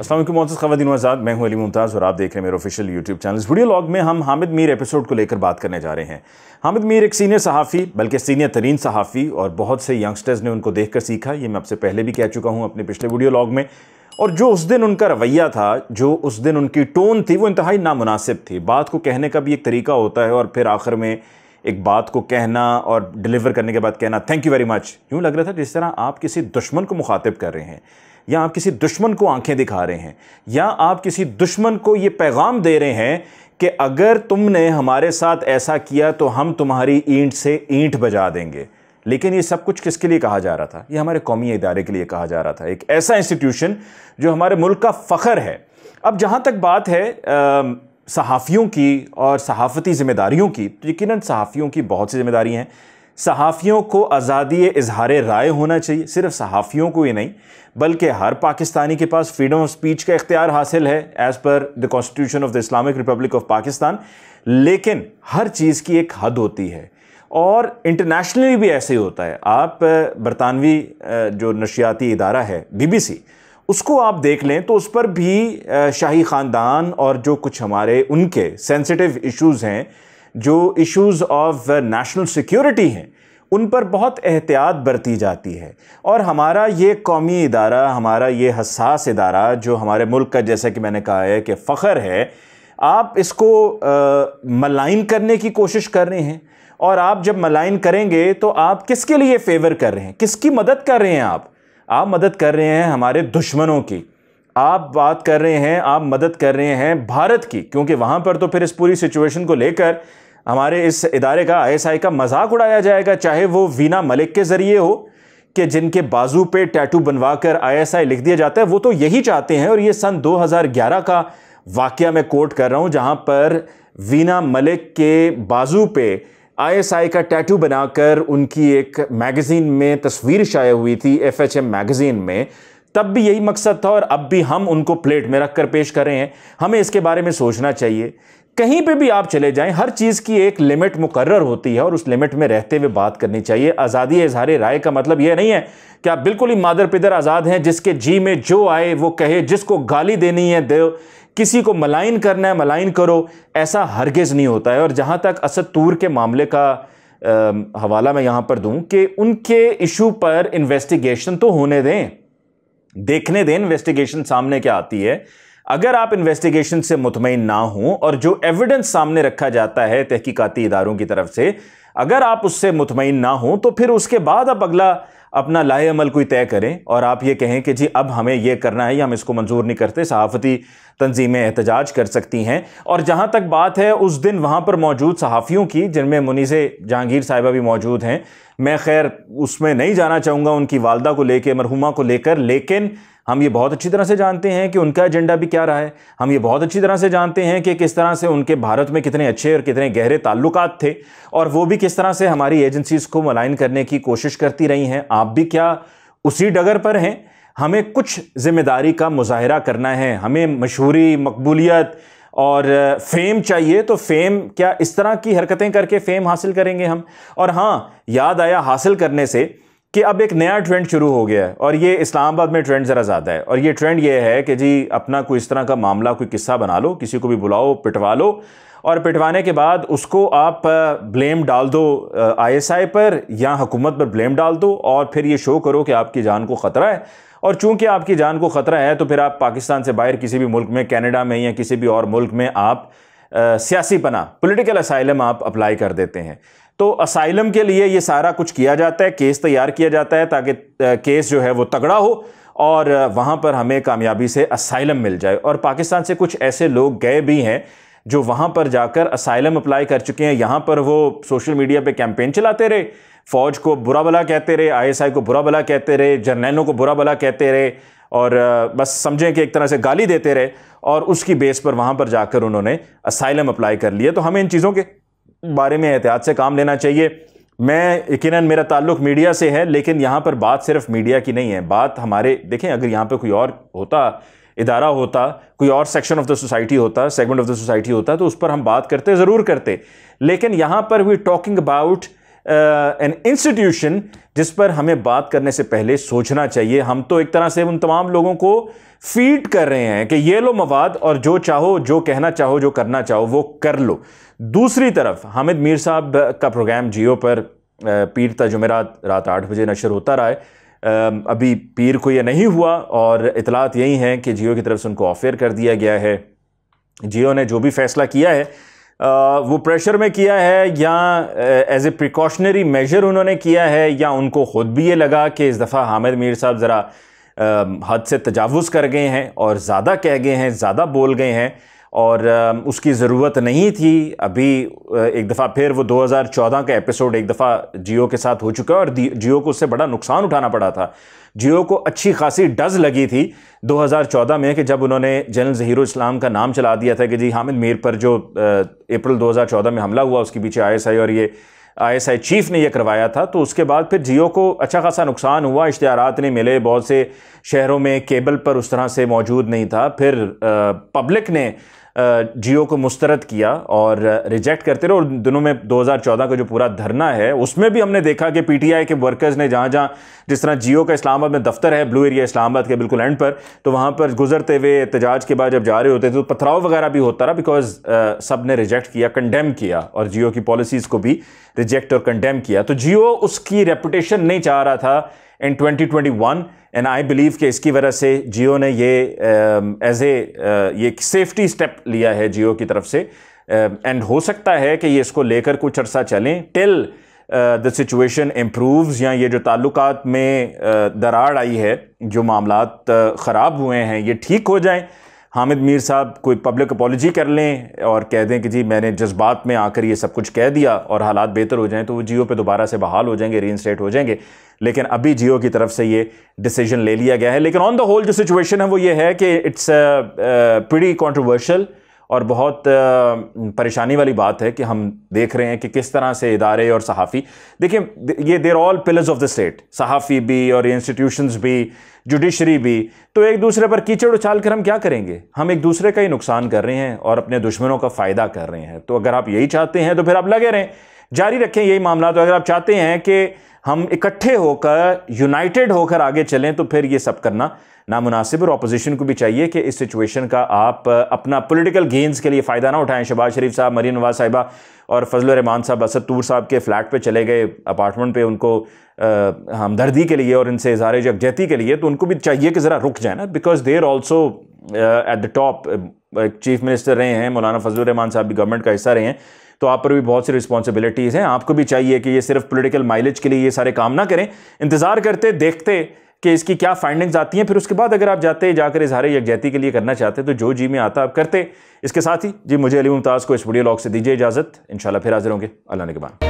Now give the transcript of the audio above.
असलम मोहसिस खवदीन आज़ाद मैं हूं अली मुमताज़ और आप देख रहे हैं मेरे ऑफिशियल यूट्यूब चैनल इस वीडियो लॉग में हम हामिद मीर एपिसोड को लेकर बात करने जा रहे हैं हामिद मीर एक सीनियर सहाफ़ी बल्कि सीनियर तरीन सहाफ़ी और बहुत से यंगस्टर्स ने उनको देख कर सीखा ये मैं आपसे पहले भी कह चुका हूँ अपने पिछले वीडियो लॉग में और जो उस दिन उनका रवैया था जो उस दिन उनकी टोन थी वो इंतहाई नामनासिब थी बात को कहने का भी एक तरीका होता है और फिर आखिर में एक बात को कहना और डिलीवर करने के बाद कहना थैंक यू वेरी मच यूँ लग रहा था जिस तरह आप किसी दुश्मन को मुखातिब कर रहे हैं या आप किसी दुश्मन को आंखें दिखा रहे हैं या आप किसी दुश्मन को ये पैगाम दे रहे हैं कि अगर तुमने हमारे साथ ऐसा किया तो हम तुम्हारी ईंट से ईंट बजा देंगे लेकिन ये सब कुछ किसके लिए कहा जा रहा था ये हमारे कौमी इदारे के लिए कहा जा रहा था एक ऐसा इंस्टीट्यूशन जो हमारे मुल्क का फ़खर है अब जहाँ तक बात है आ, सहाफ़ियों की और सहाफ़ती ज़िम्मेदारियों की तो यकीन सहाफ़ियों की बहुत सी ज़िम्मेदारी हैं सहाफ़ियों को आज़ादी इजहार राय होना चाहिए सिर्फ सहाफ़ियों को ही नहीं बल्कि हर पाकिस्तानी के पास फ्रीडम ऑफ स्पीच का इख्तियार हासिल है एज़ पर the constitution of the Islamic Republic of Pakistan लेकिन हर चीज़ की एक हद होती है और इंटरनेशनली भी ऐसे ही होता है आप बरतानवी जो नशियाती इदारा है बी बी उसको आप देख लें तो उस पर भी शाही ख़ानदान और जो कुछ हमारे उनके सेंसिटिव इश्यूज़ हैं जो इश्यूज़ ऑफ नेशनल सिक्योरिटी हैं उन पर बहुत एहतियात बरती जाती है और हमारा ये कौमी इदारा हमारा ये हसास इदारा जो हमारे मुल्क का जैसा कि मैंने कहा है कि फ़ख्र है आप इसको मलाइन करने की कोशिश कर रहे हैं और आप जब मलाइन करेंगे तो आप किसके लिए फ़ेवर कर रहे हैं किसकी मदद कर रहे हैं आप आप मदद कर रहे हैं हमारे दुश्मनों की आप बात कर रहे हैं आप मदद कर रहे हैं भारत की क्योंकि वहाँ पर तो फिर इस पूरी सिचुएशन को लेकर हमारे इस इदारे का आईएसआई का मजाक उड़ाया जाएगा चाहे वो वीना मलिक के ज़रिए हो कि जिनके बाजू पे टैटू बनवाकर आईएसआई लिख दिया जाता है वो तो यही चाहते हैं और ये सन 2011 का वाक़ मैं कोट कर रहा हूँ जहाँ पर वीना मलिक के बाजू पे आईएसआई का टैटू बनाकर उनकी एक मैगज़ीन में तस्वीर शाया हुई थी एफएचएम मैगज़ीन में तब भी यही मकसद था और अब भी हम उनको प्लेट में रख कर पेश कर रहे हैं हमें इसके बारे में सोचना चाहिए कहीं पे भी आप चले जाएं हर चीज़ की एक लिमिट मुकर होती है और उस लिमिट में रहते हुए बात करनी चाहिए आज़ादी इजहार राय का मतलब यह नहीं है कि आप बिल्कुल ही मादर पिदर आज़ाद हैं जिसके जी में जो आए वो कहे जिसको गाली देनी है दे किसी को मलाइन करना है मलाइन करो ऐसा हरगिज़ नहीं होता है और जहाँ तक असद तूर के मामले का आ, हवाला मैं यहाँ पर दूँ कि उनके इशू पर इन्वेस्टिगेशन तो होने दें देखने दें इन्वेस्टिगेशन सामने क्या आती है अगर आप इन्वेस्टिगेशन से मुतमिन ना हों और जो एविडेंस सामने रखा जाता है तहकीकती इदारों की तरफ से अगर आप उससे मुतमिन ना हों तो फिर उसके बाद आप अगला अपना लाए अमल कोई तय करें और आप ये कहें कि जी अब हमें यह करना है या हम इसको मंजूर नहीं करते सहाफ़ती तंजीमें एहतजाज कर सकती हैं और जहाँ तक बात है उस दिन वहाँ पर मौजूद सहाफ़ियों की जिनमें मुनीज़ जहांगीर साहिबा भी मौजूद हैं मैं खैर उसमें नहीं जाना चाहूँगा उनकी वालदा को लेकर मरहुमा को लेकर लेकिन हम ये बहुत अच्छी तरह से जानते हैं कि उनका एजेंडा भी क्या रहा है हम ये बहुत अच्छी तरह से जानते हैं कि किस तरह से उनके भारत में कितने अच्छे और कितने गहरे ताल्लुक थे और वो भी किस तरह से हमारी एजेंसीज़ को मलाइन करने की कोशिश करती रही हैं आप भी क्या उसी डगर पर हैं हमें कुछ जिम्मेदारी का मुजाहरा करना है हमें मशहूरी मकबूलियत और फेम चाहिए तो फेम क्या इस तरह की हरकतें करके फेम हासिल करेंगे हम और हाँ याद आया हासिल करने से कि अब एक नया ट्रेंड शुरू हो गया है और ये इस्लामाबाद में ट्रेंड ज़रा ज़्यादा है और ये ट्रेंड ये है कि जी अपना कोई इस तरह का मामला कोई किस्सा बना लो किसी को भी बुलाओ पिटवा लो और पिटवाने के बाद उसको आप ब्लेम डाल दो आईएसआई पर या हुकूमत पर ब्लेम डाल दो और फिर ये शो करो कि आपकी जान को ख़तरा है और चूँकि आपकी जान को ख़तरा है तो फिर आप पाकिस्तान से बाहर किसी भी मुल्क में कैनेडा में या किसी भी और मुल्क में आप सियासी पना पोलिटिकल असाइलम आप अप्लाई कर देते हैं तो असाइलम के लिए ये सारा कुछ किया जाता है केस तैयार किया जाता है ताकि केस जो है वो तगड़ा हो और वहाँ पर हमें कामयाबी से असाइलम मिल जाए और पाकिस्तान से कुछ ऐसे लोग गए भी हैं जो वहाँ पर जाकर असाइलम अप्लाई कर चुके हैं यहाँ पर वो सोशल मीडिया पे कैंपेन चलाते रहे फ़ौज को बुरा भला कहते रहे आईएसआई को बुरा भला कहते रहे जर्नैलों को बुरा भला कहते रहे और बस समझें कि एक तरह से गाली देते रहे और उसकी बेस पर वहाँ पर जाकर उन्होंने असाइलम अप्लाई कर लिया तो हमें इन चीज़ों के बारे में एहतियात से काम लेना चाहिए मैं यकीन मेरा ताल्लुक मीडिया से है लेकिन यहाँ पर बात सिर्फ मीडिया की नहीं है बात हमारे देखें अगर यहाँ पर कोई और होता इदारा होता कोई और सेक्शन ऑफ द सोसाइटी होता सेगमेंट ऑफ द सोसाइटी होता तो उस पर हम बात करते ज़रूर करते लेकिन यहाँ पर we talking about an institution जिस पर हमें बात करने से पहले सोचना चाहिए हम तो एक तरह से उन तमाम लोगों को फीड कर रहे हैं कि ये लो मवाद और जो चाहो जो कहना चाहो जो करना चाहो वो कर लो दूसरी तरफ हामिद मीर साहब का प्रोग्राम जियो पर पीर था रात आठ बजे नशर होता रहा है अभी पीर को यह नहीं हुआ और इतलात यही हैं कि जियो की तरफ से उनको ऑफेयर कर दिया गया है जियो ने जो भी फैसला किया है वो प्रेशर में किया है या एज ए प्रिकॉशनरी मेजर उन्होंने किया है या उनको ख़ुद भी ये लगा कि इस दफ़ा हामिद मीर साहब ज़रा हद से तजावज़ कर गए हैं और ज़्यादा कह गए हैं ज़्यादा बोल गए हैं और उसकी ज़रूरत नहीं थी अभी एक दफ़ा फिर वो 2014 का एपिसोड एक दफ़ा जियो के साथ हो चुका है और जियो को उससे बड़ा नुकसान उठाना पड़ा था जियो को अच्छी खासी डज लगी थी 2014 में कि जब उन्होंने जनरल ज़हीर इस्लाम का नाम चला दिया था कि जी हामिद मीर पर जो अप्रैल 2014 में हमला हुआ उसके पीछे आई और ये आईएसआई चीफ ने यह करवाया था तो उसके बाद फिर जियो को अच्छा खासा नुकसान हुआ इश्तहारात नहीं मिले बहुत से शहरों में केबल पर उस तरह से मौजूद नहीं था फिर पब्लिक ने जियो को मुस्तरद किया और रिजेक्ट करते रहे और दिनों में 2014 का जो पूरा धरना है उसमें भी हमने देखा कि पीटीआई के वर्कर्स ने जहाँ जहाँ जिस तरह जियो का इस्लामाबाद में दफ्तर है ब्लू एरिया इस्लामाबाद के बिल्कुल एंड पर तो वहाँ पर गुजरते हुए एहतजाज के बाद जब जा रहे होते थे तो पथराव वगैरह भी होता रहा बिकॉज सब ने रिजेक्ट किया कंडेम किया और जियो की पॉलिसीज़ को भी रिजेक्ट और कंडेम किया तो जियो उसकी रेपुटेशन नहीं चाह रहा था in twenty and I believe कि इसकी वजह से जियो ने ये एज um, ए uh, ये सेफ्टी स्टेप लिया है जियो की तरफ से एंड um, हो सकता है कि ये इसको लेकर कुछ अरसा चलें टिल द सिचुएशन इम्प्रूव्स या ये जो ताल्लुकात में uh, दरार आई है जो मामला uh, ख़राब हुए हैं ये ठीक हो जाएँ हामिद मीर साहब कोई पब्लिक अपॉलोजी कर लें और कह दें कि जी मैंने जज्बात में आकर ये सब कुछ कह दिया और हालात बेहतर हो जाएं तो वो जियो पे दोबारा से बहाल हो जाएंगे री हो जाएंगे लेकिन अभी जियो की तरफ से ये डिसीजन ले लिया गया है लेकिन ऑन द होल जो सिचुएशन है वो ये है कि it's pre controversial uh, uh और बहुत परेशानी वाली बात है कि हम देख रहे हैं कि किस तरह से इदारे और सहाफ़ी देखिए ये they're all pillars of the state सहाफ़ी भी और इंस्टीट्यूशंस भी जुडिशरी भी तो एक दूसरे पर कीचड़ उछाल कर हम क्या करेंगे हम एक दूसरे का ही नुकसान कर रहे हैं और अपने दुश्मनों का फ़ायदा कर रहे हैं तो अगर आप यही चाहते हैं तो फिर आप लगे रहें जारी रखें यही मामला तो अगर आप चाहते हैं कि हम इकट्ठे होकर यूनाइटेड होकर आगे चलें तो फिर ये सब करना नामुनासिब और अपोजिशन को भी चाहिए कि इस सिचुएशन का आप अपना पॉलिटिकल गेंस के लिए फ़ायदा ना उठाएं शबाज शरीफ साहब मरीन नवाज साहिबा और फजल रहमान साहब असद तूर साहब के फ्लैट पे चले गए अपार्टमेंट पे उनको हमदर्दी के लिए और इनसे इजहार जगजहती के लिए तो उनको भी चाहिए कि ज़रा रुक जाए ना because they are also at the top chief minister रहे हैं मौलाना फजल रहमान साहब भी गवर्नमेंट का हिस्सा रहे हैं तो आप पर भी बहुत सी रिस्पॉन्सिबिलिटीज़ हैं आपको भी चाहिए कि ये सिर्फ पोलिटिकल माइलेज के लिए ये सारे काम ना करें इंतज़ार करते देखते कि इसकी क्या फाइंडिंग्स आती हैं फिर उसके बाद अगर आप जाते जाकर इजहार यकजहती के लिए करना चाहते तो जो जी में आता आप करते इसके साथ ही जी मुझे अली मुमताज़ को इस वीडियो लॉग से दीजिए इजाज़त इंशाल्लाह फिर हाजिर होंगे अल्लाह ने के बाद